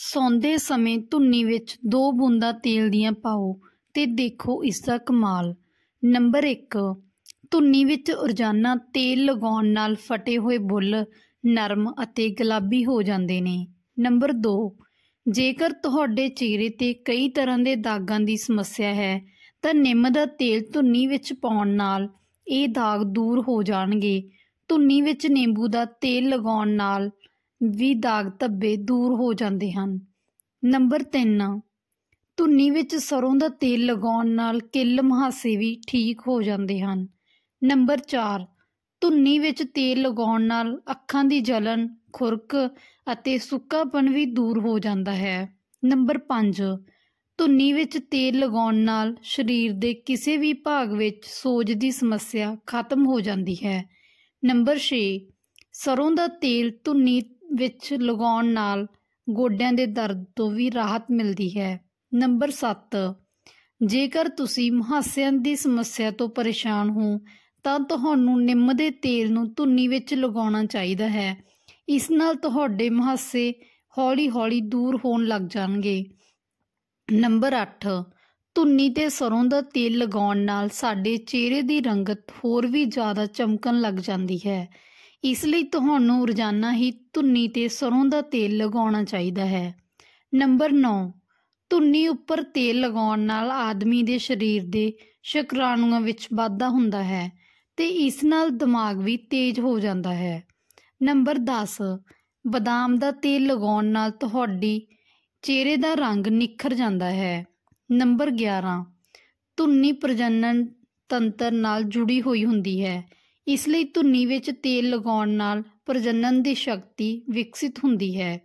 ਸੌਂਦੇ ਸਮੇਂ ਧੁੰਨੀ ਵਿੱਚ ਦੋ ਬੂੰਦਾਂ ਤੇਲ ਦੀਆਂ ਪਾਓ ਤੇ ਦੇਖੋ ਇਸ ਦਾ ਕਮਾਲ ਨੰਬਰ 1 ਧੁੰਨੀ ਵਿੱਚ ਉਰਜਾਨਾ ਤੇਲ ਲਗਾਉਣ ਨਾਲ ਫਟੇ ਹੋਏ ਬੁੱਲ ਨਰਮ ਅਤੇ ਗੁਲਾਬੀ ਹੋ ਜਾਂਦੇ ਨੇ ਨੰਬਰ 2 ਜੇਕਰ ਤੁਹਾਡੇ ਚਿਹਰੇ ਤੇ ਕਈ ਤਰ੍ਹਾਂ ਦੇ ਦਾਗਾਂ ਦੀ ਸਮੱਸਿਆ ਹੈ ਤਾਂ ਨਿੰਮ ਦਾ ਤੇਲ ਧੁੰਨੀ ਵਿੱਚ ਪਾਉਣ ਨਾਲ ਇਹ ਦਾਗ ਦੂਰ ਹੋ ਜਾਣਗੇ ਧੁੰਨੀ ਵਿੱਚ ਨਿੰਬੂ ਦਾ ਤੇਲ ਲਗਾਉਣ ਨਾਲ ਵੀ ਦਾਗ ਧੱਬੇ ਦੂਰ ਹੋ ਜਾਂਦੇ ਹਨ ਨੰਬਰ 3 ਧੁੰਨੀ ਵਿੱਚ ਸਰੋਂ ਦਾ ਤੇਲ ਲਗਾਉਣ ਨਾਲ ਕਿੱਲ ਮਹਾਸੇ ਵੀ ਠੀਕ ਹੋ ਜਾਂਦੇ ਹਨ ਨੰਬਰ 4 ਧੁੰਨੀ ਵਿੱਚ ਤੇਲ ਲਗਾਉਣ ਨਾਲ ਅੱਖਾਂ ਦੀ ਜਲਨ ਖੁਰਕ ਅਤੇ ਸੁੱਕਾਪਨ ਵੀ ਦੂਰ ਹੋ ਜਾਂਦਾ ਹੈ ਨੰਬਰ 5 ਧੁੰਨੀ ਵਿੱਚ ਤੇਲ ਲਗਾਉਣ ਨਾਲ ਸਰੀਰ ਦੇ ਕਿਸੇ ਵੀ ਭਾਗ ਵਿੱਚ ਸੋਜ ਦੀ ਸਮੱਸਿਆ ਖਤਮ ਹੋ ਜਾਂਦੀ ਹੈ ਨੰਬਰ 6 ਸਰੋਂ ਦਾ ਤੇਲ ਧੁੰਨੀ ਵਿੱਚ ਲਗਾਉਣ ਨਾਲ ਗੋਡਿਆਂ ਦੇ ਦਰਦ ਤੋਂ ਵੀ ਰਾਹਤ ਮਿਲਦੀ ਹੈ ਨੰਬਰ 7 ਜੇਕਰ ਤੁਸੀਂ ਮਹਾਸਿਆਂ ਦੀ ਸਮੱਸਿਆ ਤੋਂ ਪਰੇਸ਼ਾਨ ਹੋ ਤਾਂ ਤੁਹਾਨੂੰ ਨਿੰਮ ਦੇ ਤੇਲ ਨੂੰ ਧੁੰਨੀ ਵਿੱਚ ਲਗਾਉਣਾ ਚਾਹੀਦਾ ਹੈ ਇਸ ਨਾਲ ਤੁਹਾਡੇ ਮਹਾਸੇ ਹੌਲੀ-ਹੌਲੀ ਦੂਰ ਹੋਣ ਲੱਗ ਜਾਣਗੇ ਨੰਬਰ 8 ਧੁੰਨੀ ਤੇ ਸਰੋਂ ਦਾ ਤੇਲ ਲਗਾਉਣ ਨਾਲ ਸਾਡੇ ਚਿਹਰੇ ਦੀ ਰੰਗਤ ਹੋਰ ਵੀ ਜ਼ਿਆਦਾ ਚਮਕਣ ਲੱਗ ਜਾਂਦੀ ਹੈ ਇਸ ਲਈ ਤੁਹਾਨੂੰ ਰੋਜ਼ਾਨਾ ਹੀ ਧੁੰਨੀ ਤੇ ਸਰੋਂ ਦਾ ਤੇਲ ਲਗਾਉਣਾ ਚਾਹੀਦਾ ਹੈ ਨੰਬਰ 9 ਧੁੰਨੀ ਉੱਪਰ ਤੇਲ ਲਗਾਉਣ ਨਾਲ ਆਦਮੀ ਦੇ ਸਰੀਰ ਦੇ ਸ਼ੁਕਰਾਣੂਆਂ ਵਿੱਚ ਵਾਧਾ ਹੁੰਦਾ ਹੈ ਤੇ ਇਸ ਨਾਲ ਦਿਮਾਗ ਵੀ ਤੇਜ਼ ਹੋ ਜਾਂਦਾ ਹੈ ਨੰਬਰ 10 ਬਦਾਮ ਦਾ ਤੇਲ ਲਗਾਉਣ ਨਾਲ ਤੁਹਾਡੀ ਚਿਹਰੇ ਦਾ ਰੰਗ ਨਿਖਰ ਜਾਂਦਾ ਹੈ ਨੰਬਰ 11 ਧੁੰਨੀ ਪ੍ਰਜਨਨ ਤੰਤਰ ਨਾਲ ਜੁੜੀ ਹੋਈ ਹੁੰਦੀ ਹੈ ਇਸ ਲਈ ਧੁੰਨੀ ਵਿੱਚ ਤੇਲ ਲਗਾਉਣ ਨਾਲ ਪ੍ਰਜਨਨ ਦੀ ਸ਼ਕਤੀ ਵਿਕਸਿਤ ਹੁੰਦੀ ਹੈ